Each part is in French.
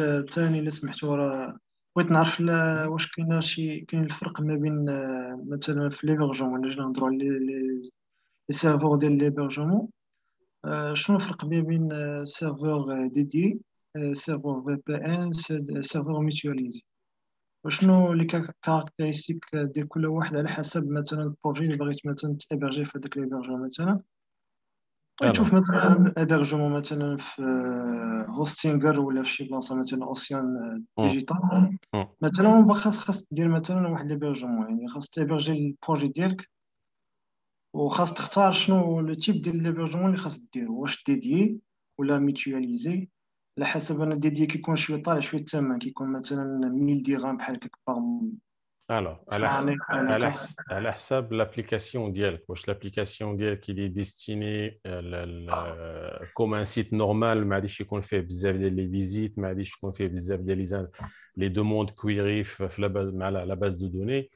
الثاني اللي سمحتوا راه بغيت نعرف واش كاين شي كاين الفرق ما بين آه، مثلا في ولا جينا نهضروا على لي سيرفور ديال ليبرجمون آه، شنو الفرق ما بين سيرفور ديدي سيرفور في بي ان سيرفور ميتواليزي وشنو لي كاركتيرستيك ديال كل واحد على حسب مثلا البروجي اللي بغيت مثلا تابرجي في هذاك ليبرجمون مثلا نشوف طيب، مثلا الهيبرجمون مثلا في آه، هوستينغر ولا في شي بلاصه مثلا اوسيان آه، ديجيتال مثلا خاص خاص دير مثلا واحد الهيبرجمون يعني خاص تهيبرجي البروجي ديالك وخاص تختار شنو لو تيب ديال الهيبرجمون اللي خاص دير واش ديديي ولا ميتواليزي على حسب انا ديديي كيكون شويه طالع شويه الثمن كيكون مثلا 1000 ديغام بحال هكاك Alors, à, la à, l'ass- l'application DIEL, l'application DIEL qui est destinée euh, comme un site normal, je qu'on fait les visites, je qu'on fait les, les demandes query la, la base de données,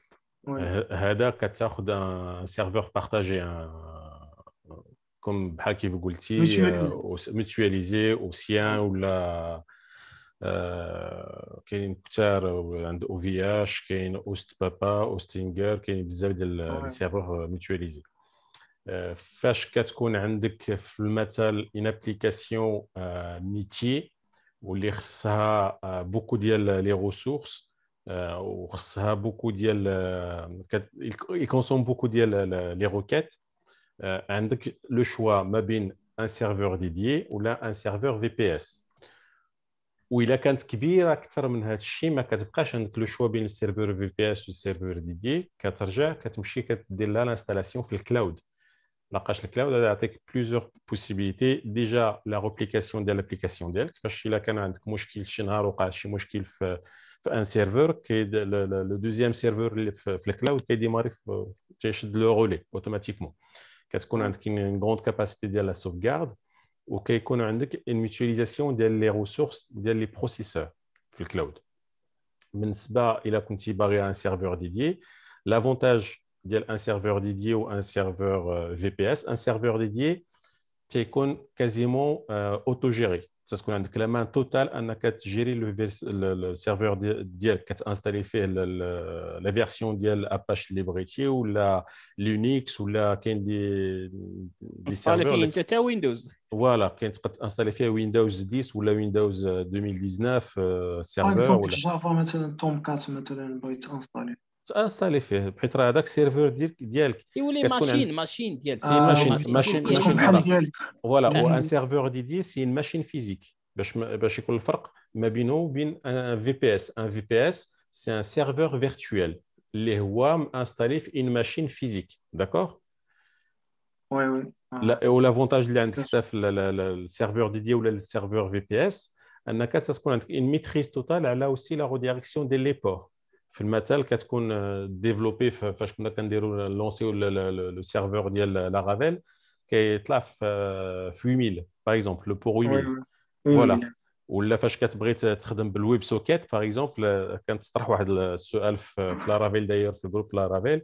C'est euh, un serveur partagé, un, comme vous le euh, mutualisé, au sien ou la euh il y a plein de taseur host Papa, OVH, il y a Ostpapa, Ostinger, il y a بزاف de serveur mutualisé. Euh fash que tu es qu'on عندك une application euh métier ou qui a beaucoup de les ressources où ou qui a beaucoup de beaucoup les requêtes euh le choix ma un serveur dédié ou là un serveur VPS ou la cante qui est plus grande que le choix entre le serveur VPS ou le serveur d'idée. Quatrièmement, la déjà l'installation dans le cloud. Le cloud a plusieurs possibilités. Déjà, la réplication de l'application d'elle. Quatrièmement, moi je kiffe le choix un serveur qui est le deuxième serveur dans le cloud qui démarre le relais automatiquement. Il qui a une grande capacité de sauvegarde. Ou il y a une mutualisation des ressources, des processeurs, le cloud. Mais il a aussi à un serveur dédié. L'avantage d'un serveur dédié ou un serveur euh, VPS, un serveur dédié, c'est est quasiment euh, autogéré. C'est-à-dire qu'on a une main totale en gérer le serveur, qu'est-ce qu'a installé la version d'Apache apache libretier ou la Linux ou la quest windows Windows voilà, quand tu installes Windows 10 ou Windows 2019, euh, euh, ah, serveur. Ah, exemple, ou exemple, j'ai un Tomcat, maintenant, pour installer. Tu installes fait, serveur Et où les machines, machines, ah, C'est une machine, machine, Voilà, ah, un serveur dédié, c'est une machine physique. Je vais le faire, mais un VPS. Un VPS, c'est un serveur virtuel. Les WAM installent une machine physique, d'accord Oui, oui ou ah. l'avantage de le serveur dédié ou le serveur VPS, on a une maîtrise totale là aussi la redirection des ports. Euh, euh, le matériel qui a été développé, on a lancé le serveur de la Ravel, qui est là, 8000, euh, par exemple, le port 8000. Voilà. Ou la fache 4 brit, le WebSocket, par exemple, quand tu sur ce Ravel, d'ailleurs, le groupe la Ravel.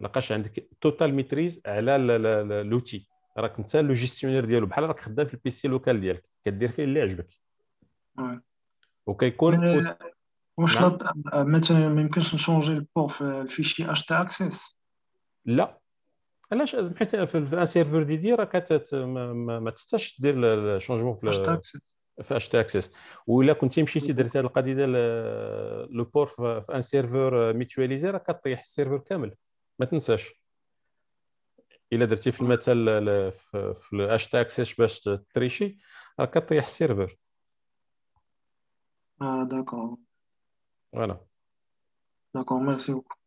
لقاش عندك توتال ميتريز على لوتي راك انت لو جيستيونير ديالو بحال راك خدام في البيسي لوكال ديالك كدير فيه اللي عجبك وكيكون واش نعم. آه، مثلا ما يمكنش نشونجي البور في الفيشي اش تي اكسس لا علاش حيت في ان سيرفور دي دي راك ما تحتاجش دير الشونجمون آه، في في اش تي اكسس ولا كنتي مشيتي درتي هذه القضيه ديال لو بور في ان سيرفور ميتواليزي راك كطيح السيرفور كامل ما تنساش الا درتي في المثل في الهاشتاغ سيش باش تريشي راك طيح السيرفر اه داكور فوالا داكور ميرسي بوكو